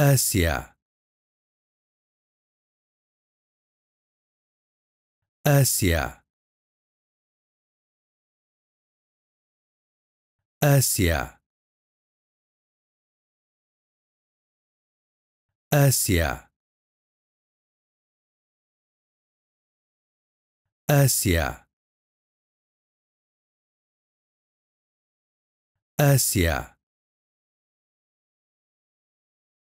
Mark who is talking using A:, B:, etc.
A: آسيا آسيا آسيا آسيا آسيا آسيا